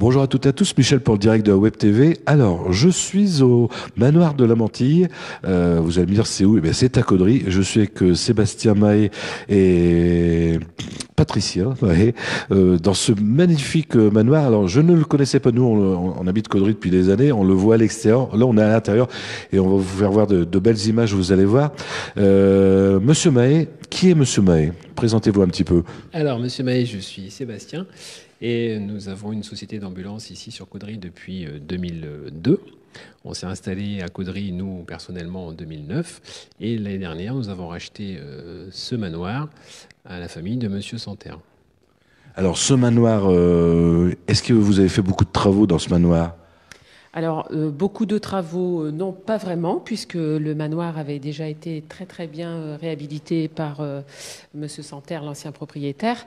Bonjour à toutes et à tous, Michel pour le direct de Web TV. Alors, je suis au manoir de la Mantille. Euh, vous allez me dire c'est où Eh bien, c'est à Caudry. Je suis avec euh, Sébastien Mahé et Patricia euh, dans ce magnifique manoir. Alors, je ne le connaissais pas. Nous, on, habite Caudry depuis des années. On le voit à l'extérieur. Là, on est à l'intérieur et on va vous faire voir de, belles images. Vous allez voir, Monsieur Mahé. Qui est Monsieur Maé Présentez-vous un petit peu. Alors, Monsieur Maé, je suis Sébastien et nous avons une société d'ambulance ici sur Caudry depuis 2002. Euh, On s'est installé à Caudry, nous personnellement, en 2009. Et l'année dernière, nous avons racheté euh, ce manoir à la famille de Monsieur Santerre. Alors, ce manoir, euh, est-ce que vous avez fait beaucoup de travaux dans ce manoir alors, euh, beaucoup de travaux, euh, non, pas vraiment, puisque le manoir avait déjà été très très bien euh, réhabilité par M. Santerre, l'ancien propriétaire.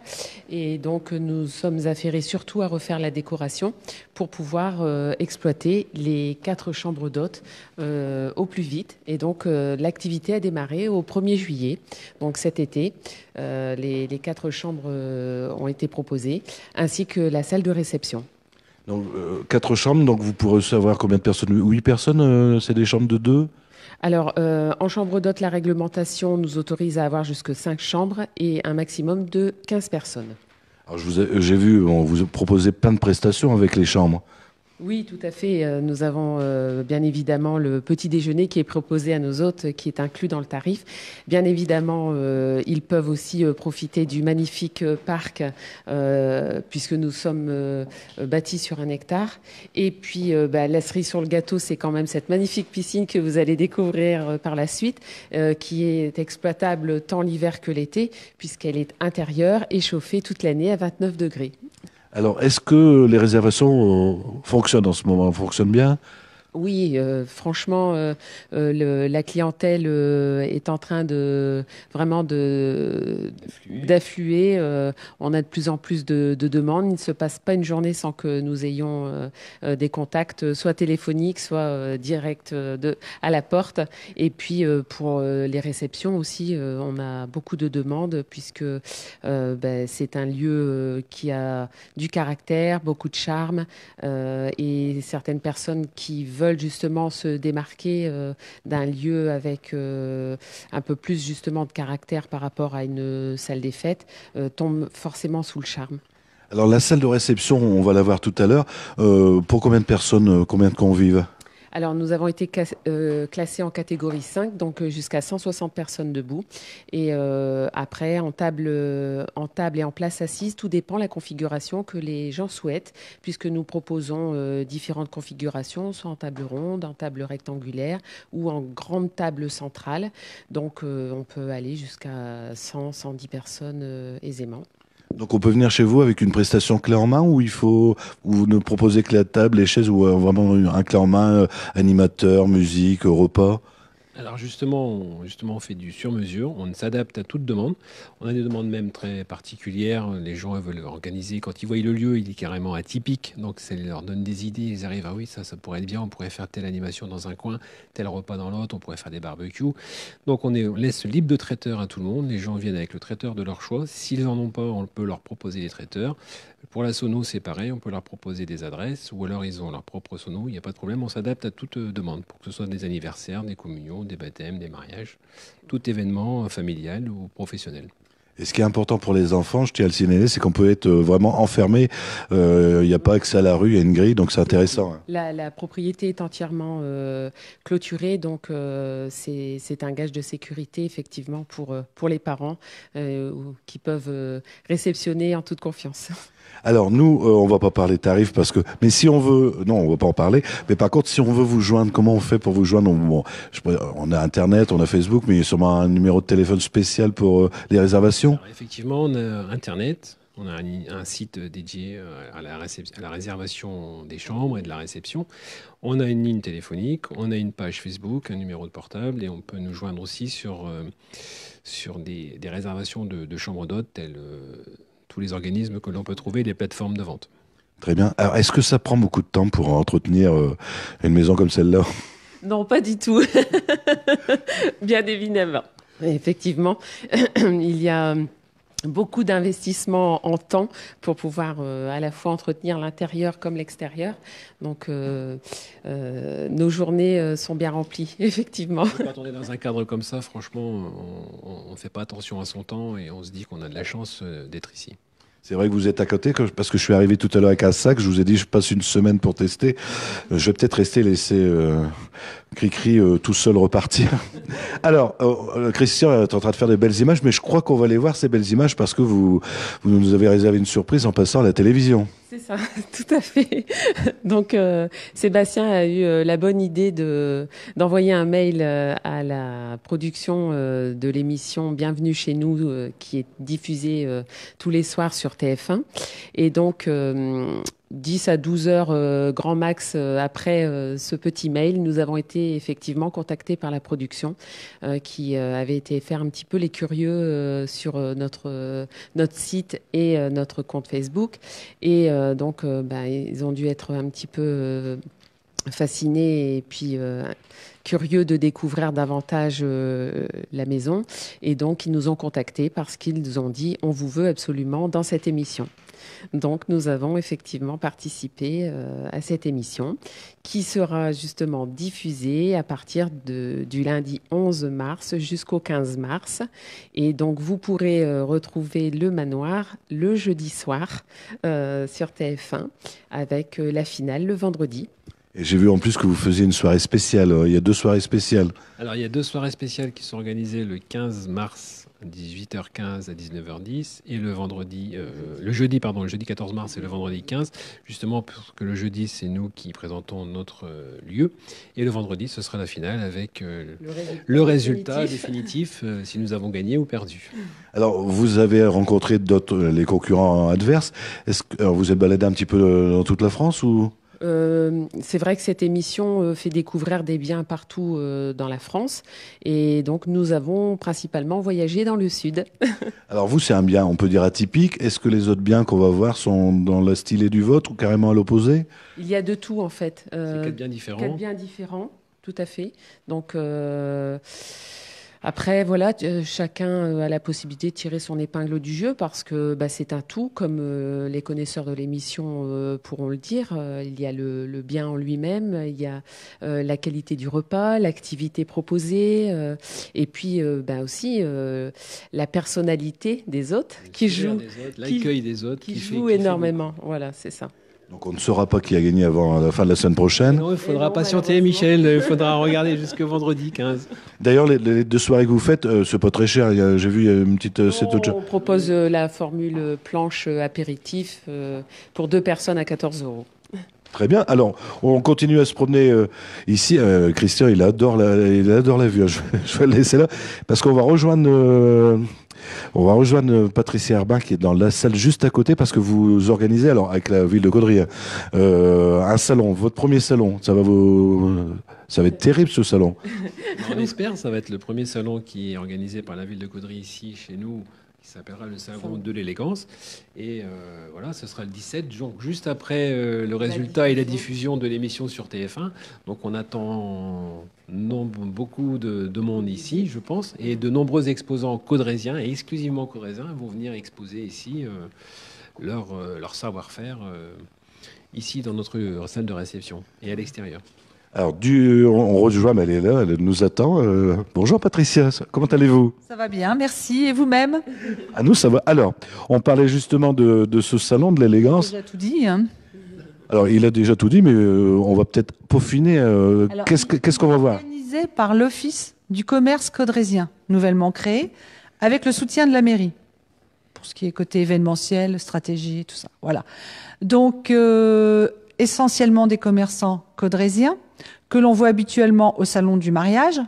Et donc, nous sommes affairés surtout à refaire la décoration pour pouvoir exploiter les quatre chambres d'hôtes au plus vite. Et donc, l'activité a démarré au 1er juillet, donc cet été. les, quatre chambres ont été proposées, ainsi que la salle de réception. Donc, 4 euh, quatre chambres, donc vous pourrez savoir combien de personnes Huit personnes, euh, c'est des chambres de deux alors, euh, en chambre d'hôte, la réglementation nous autorise à avoir jusque 5 chambres et un maximum de 15 personnes. Alors, j'ai vu, on vous proposé plein de prestations avec les chambres. Oui, tout à fait. Euh, nous avons euh, bien évidemment le petit déjeuner qui est proposé à nos hôtes, qui est inclus dans le tarif. Bien évidemment, euh, ils peuvent aussi profiter du magnifique parc, puisque nous sommes bâtis sur un hectare. Et puis, bah, la cerise sur le gâteau, c'est quand même cette magnifique piscine que vous allez découvrir par la suite, qui est exploitable tant l'hiver que l'été, puisqu'elle est intérieure et chauffée toute l'année à 29 degrés. Alors, est-ce que les réservations euh, fonctionnent en ce moment Fonctionnent bien oui, euh, franchement, euh, euh, la clientèle est en train de vraiment d'affluer. on a de plus en plus de, demandes. Il ne se passe pas une journée sans que nous ayons des contacts, soit téléphoniques, soit directs à la porte. Et puis pour les réceptions aussi, on a beaucoup de demandes puisque ben, c'est un lieu qui a du caractère, beaucoup de charme et certaines personnes qui veulent justement se démarquer euh, d'un lieu avec euh, un peu plus justement de caractère par rapport à une euh, salle des fêtes, tombent forcément sous le charme. Alors la salle de réception, on va la voir tout à l'heure. pour combien de personnes, combien de convives alors, nous avons été euh, classés en catégorie 5, donc euh, jusqu'à 160 personnes debout. Et euh, après, en table, et en place assise, tout dépend de la configuration que les gens souhaitent, puisque nous proposons différentes configurations, soit en table ronde, en table rectangulaire ou en grande table centrale. Donc, on peut aller jusqu'à 100, 110 personnes aisément. Donc on peut venir chez vous avec une prestation clé en main ou il faut ou vous ne proposez que la table, les chaises ou euh, vraiment un clé en main euh, animateur, musique, repas alors justement, on, justement, on fait du sur-mesure, on s'adapte à toute demande. On a des demandes même très particulières. Les gens veulent organiser. Quand ils voient le lieu, il est carrément atypique. Donc ça leur donne des idées. Ils arrivent, à ah « oui, ça, ça pourrait être bien. On pourrait faire telle animation dans un coin, tel repas dans l'autre. On pourrait faire des barbecues. Donc on, laisse libre de traiteur à tout le monde. Les gens viennent avec le traiteur de leur choix. S'ils n'en ont pas, on peut leur proposer des traiteurs. Pour la sono, c'est pareil. On peut leur proposer des adresses ou alors ils ont leur propre sono. Il n'y a pas de problème. On s'adapte à toute euh, demande pour que ce soit des anniversaires, des communions des baptêmes, des mariages, tout événement familial ou professionnel. Et ce qui est important pour les enfants, je tiens à le signaler, c'est qu'on peut être euh, vraiment enfermé. Euh, il n'y a pas accès à la rue, il y a une grille, donc c'est intéressant. Hein. La, propriété est entièrement euh, clôturée, donc c'est un gage de sécurité, effectivement, pour, pour les parents qui peuvent réceptionner en toute confiance. Alors nous, on ne va pas parler tarifs parce que, mais si on veut, non, on ne va pas en parler. Mais par contre, si on veut vous joindre, comment on fait pour vous joindre on, a Internet, on a Facebook, mais il y a sûrement un numéro de téléphone spécial pour les réservations. Effectivement, on a Internet, on a un, site dédié euh, à la, la, réservation des chambres et de la réception. On a une ligne téléphonique, on a une page Facebook, un numéro de portable et on peut nous joindre aussi sur, euh, sur des, réservations de, chambres d'hôtes, tels euh, tous les organismes que l'on peut trouver, les plateformes de vente. Très bien. Alors, est-ce que ça prend beaucoup de temps pour entretenir une maison comme celle-là Non, pas du tout. bien évidemment. Effectivement, il y a euh, beaucoup d'investissements en temps pour pouvoir euh, à la fois entretenir l'intérieur comme l'extérieur. Donc euh, nos journées sont bien remplies, effectivement. Quand on est dans un cadre comme ça, franchement, on ne fait pas attention à son temps et on se dit qu'on a de la chance d'être ici. C'est vrai que vous êtes à côté, parce que je suis arrivé tout à l'heure avec un sac, je vous ai dit je passe une semaine pour tester. Je vais peut-être rester laisser Cricri euh, tout seul repartir. Alors, euh, euh, Christian est en train de faire des belles images, mais je crois qu'on va aller voir ces belles images parce que vous, nous avez réservé une surprise en passant à la télévision. C'est ça, tout à fait. Donc, euh, Sébastien a eu la bonne idée de d'envoyer un mail à la production de l'émission Bienvenue chez nous, qui est diffusée tous les soirs sur TF1. Et donc 10 à 12 heures euh, grand max euh, après euh, ce petit mail, nous avons été effectivement contactés par la production qui avait été faire un petit peu les curieux sur notre, site et notre compte Facebook. Et donc, ben, ils ont dû être un petit peu fascinés et puis curieux de découvrir davantage la maison. Et donc, ils nous ont contactés parce qu'ils nous ont dit, on vous veut absolument dans cette émission. Donc nous avons effectivement participé euh, à cette émission qui sera justement diffusée à partir du lundi 11 mars jusqu'au 15 mars. Et donc vous pourrez euh, retrouver le manoir le jeudi soir euh, sur TF1 avec la finale le vendredi. Et j'ai vu en plus que vous faisiez une soirée spéciale. Hein. Il y a deux soirées spéciales. Alors il y a deux soirées spéciales qui sont organisées le 15 mars 18h15 à 19h10 et le vendredi, euh, le jeudi pardon, le jeudi 14 mars et le vendredi 15, justement parce que le jeudi c'est nous qui présentons notre euh, lieu et le vendredi ce sera la finale avec euh, le, résultat définitif, si nous avons gagné ou perdu. Alors vous avez rencontré d'autres les concurrents adverses. Est-ce que vous êtes baladé un petit peu dans toute la France ou euh, c'est vrai que cette émission euh, fait découvrir des biens partout euh, dans la France. Et donc, nous avons principalement voyagé dans le sud. Alors, vous, c'est un bien, on peut dire atypique. Est-ce que les autres biens qu'on va voir sont dans le style du vôtre ou carrément à l'opposé Il y a de tout, en fait. c'est quatre biens différents. Quatre biens différents, tout à fait. Donc. Après, voilà, euh, chacun euh, a la possibilité de tirer son épingle du jeu parce que bah, c'est un tout, comme euh, les connaisseurs de l'émission pourront le dire. il y a le, bien en lui-même, il y a la qualité du repas, l'activité proposée, et puis bah, aussi la personnalité des autres qui joue, l'accueil des autres qui, énormément. voilà, c'est ça. Donc on ne saura pas qui a gagné avant la fin de la semaine prochaine. il faudra patienter, Michel. Il faudra regarder jusque vendredi 15. D'ailleurs, les, deux soirées que vous faites, euh, ce n'est pas très cher. J'ai vu une petite. Euh, on, propose euh, la formule planche apéritif pour deux personnes à 14 euros. Très bien. Alors, on continue à se promener ici. Christian, il adore la, il adore vue. Hein. Je, vais le laisser là parce qu'on va rejoindre. On va rejoindre euh, Patricia Herbin qui est dans la salle juste à côté parce que vous organisez, alors avec la ville de Caudry, euh, un salon, votre premier salon. Ça va, vous... ça va être terrible ce salon. On espère, ça va être le premier salon qui est organisé par la ville de Caudry ici, chez nous, qui s'appellera le salon de l'élégance. Et euh, voilà, ce sera le 17, juin, juste après le résultat et la diffusion de l'émission sur TF1. Donc on attend non, beaucoup de, monde ici, je pense, et de nombreux exposants caudraisiens et exclusivement codrésiens vont venir exposer ici euh, leur, euh, leur savoir-faire euh, ici dans notre salle de réception et à l'extérieur. Alors, du, on, rejoint, elle est là, elle nous attend. bonjour Patricia, comment allez-vous Ça va bien, merci. Et vous-même À nous, ça va. Alors, on parlait justement de, ce salon de l'élégance. J'ai tout dit. Hein. Alors, il a déjà tout dit, mais euh, on va peut-être peaufiner. Euh, qu'est-ce qu'on va voir Organisé par l'Office du commerce codrésien, nouvellement créé, avec le soutien de la mairie, pour ce qui est côté événementiel, stratégie, tout ça. Voilà. Donc, euh, essentiellement des commerçants codrésiens, que l'on voit habituellement au salon du mariage,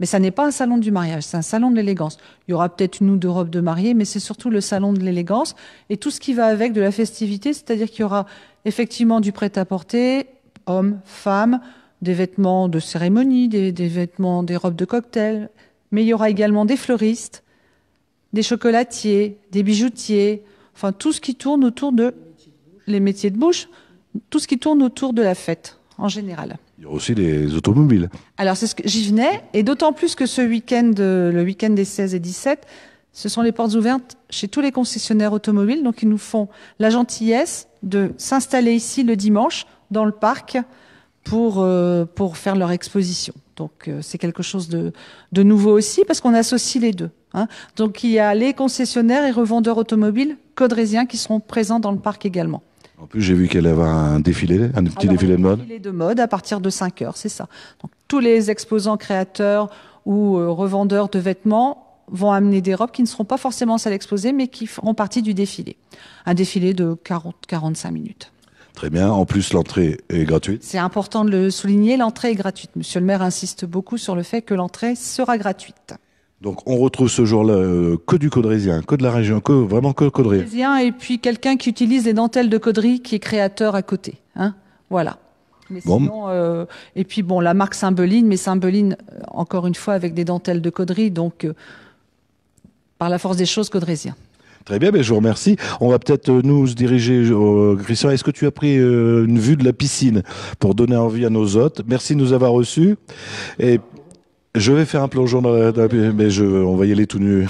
mais ça n'est pas un salon du mariage, c'est un salon de l'élégance. Il y aura peut-être une ou deux robes de mariée, mais c'est surtout le salon de l'élégance et tout ce qui va avec de la festivité, c'est-à-dire qu'il y aura effectivement du prêt-à-porter, hommes, femmes, des vêtements de cérémonie, des, vêtements, des robes de cocktail, mais il y aura également des fleuristes, des chocolatiers, des bijoutiers, enfin tout ce qui tourne autour de les métiers de bouche, tout ce qui tourne autour de la fête en général aussi des automobiles. Alors, c'est ce que j'y venais, et d'autant plus que ce week-end, euh, le week-end des 16 et 17, ce sont les portes ouvertes chez tous les concessionnaires automobiles. Donc, ils nous font la gentillesse de s'installer ici le dimanche dans le parc pour, euh, pour faire leur exposition. Donc, euh, c'est quelque chose de, nouveau aussi parce qu'on associe les deux. Hein. Donc, il y a les concessionnaires et revendeurs automobiles codrésiens qui seront présents dans le parc également. En plus, j'ai vu qu'elle avait un défilé, un petit défilé de mode. Un défilé de mode à partir de 5 heures, c'est ça. Donc, tous les exposants créateurs ou euh, revendeurs de vêtements vont amener des robes qui ne seront pas forcément celles exposées, mais qui feront partie du défilé. Un défilé de 40-45 minutes. Très bien. En plus, l'entrée est gratuite. C'est important de le souligner. L'entrée est gratuite. Monsieur le maire insiste beaucoup sur le fait que l'entrée sera gratuite. Donc on retrouve ce jour-là euh, que du codrésien, que de la région, que vraiment que codrésien. Et puis quelqu'un qui utilise les dentelles de caudry, qui est créateur à côté. Hein voilà. Euh, et puis bon, la marque Symboline, mais Symboline euh, encore une fois, avec des dentelles de caudry. donc par la force des choses, caudrésien. Très bien, mais ben, je vous remercie. On va peut-être nous diriger. Christian, est-ce que tu as pris une vue de la piscine pour donner envie à nos hôtes Merci de nous avoir reçus. Et je vais faire un plongeon dans mais je, on va y aller tout nu.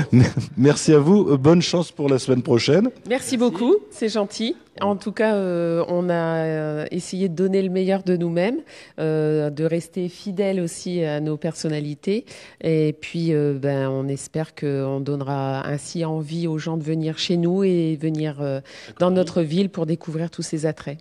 Merci à vous. Euh, bonne chance pour la semaine prochaine. Merci beaucoup. C'est gentil. En tout cas, euh, on a euh, essayé de donner le meilleur de nous-mêmes, de rester fidèles aussi à nos personnalités. Et puis, ben, on espère qu'on donnera ainsi envie aux gens de venir chez nous et venir dans notre ville pour découvrir tous ces attraits.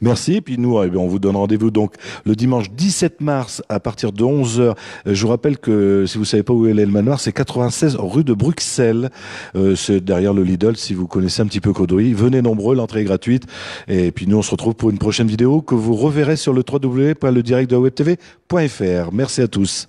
Merci. Et puis nous, eh on vous donne rendez-vous donc le dimanche 17 mars à partir de 11h. Euh, je vous rappelle que si vous savez pas où est le manoir, c'est 96 rue de Bruxelles. Euh, c'est derrière le Lidl si vous connaissez un petit peu Caudry. Venez nombreux, l'entrée est gratuite. Et puis nous, on se retrouve pour une prochaine vidéo que vous reverrez sur le www.ledirectdewebtv.fr. Merci à tous.